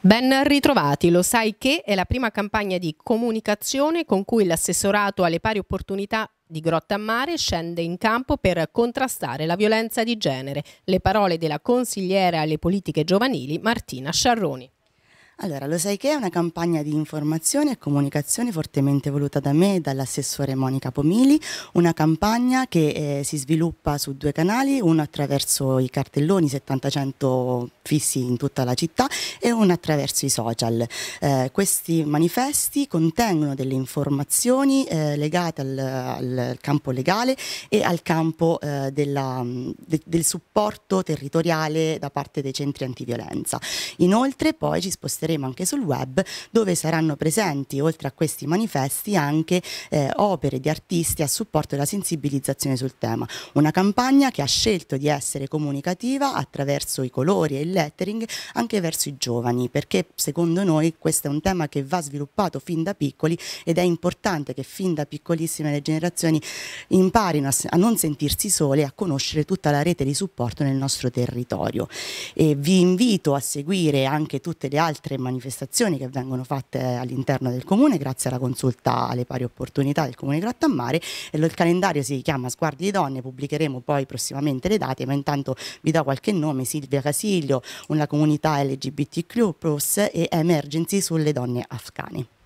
Ben ritrovati, lo sai che è la prima campagna di comunicazione con cui l'assessorato alle pari opportunità di Grotta a Mare scende in campo per contrastare la violenza di genere. Le parole della consigliera alle politiche giovanili Martina Sciarroni. Allora, lo sai che è una campagna di informazione e comunicazione fortemente voluta da me e dall'assessore Monica Pomili, una campagna che eh, si sviluppa su due canali, uno attraverso i cartelloni 70-100 fissi in tutta la città e uno attraverso i social. Eh, questi manifesti contengono delle informazioni eh, legate al, al, campo legale e al campo eh, della, de, del supporto territoriale da parte dei centri antiviolenza. Inoltre poi ci sposteremo porteremo anche sul web, dove saranno presenti, oltre a questi manifesti, anche eh, opere di artisti a supporto della sensibilizzazione sul tema. Una campagna che ha scelto di essere comunicativa attraverso i colori e il lettering anche verso i giovani, perché secondo noi questo è un tema che va sviluppato fin da piccoli ed è importante che fin da piccolissime le generazioni imparino a, a non sentirsi sole e a conoscere tutta la rete di supporto nel nostro territorio. E vi invito a seguire anche tutte le altre manifestazioni che vengono fatte all'interno del comune grazie alla consulta alle pari opportunità del comune Grattammare e il calendario si chiama Sguardi di Donne, pubblicheremo poi prossimamente le date, ma intanto vi do qualche nome, Silvia Casiglio, una comunità LGBTQ+, Plus e Emergency sulle donne afghane.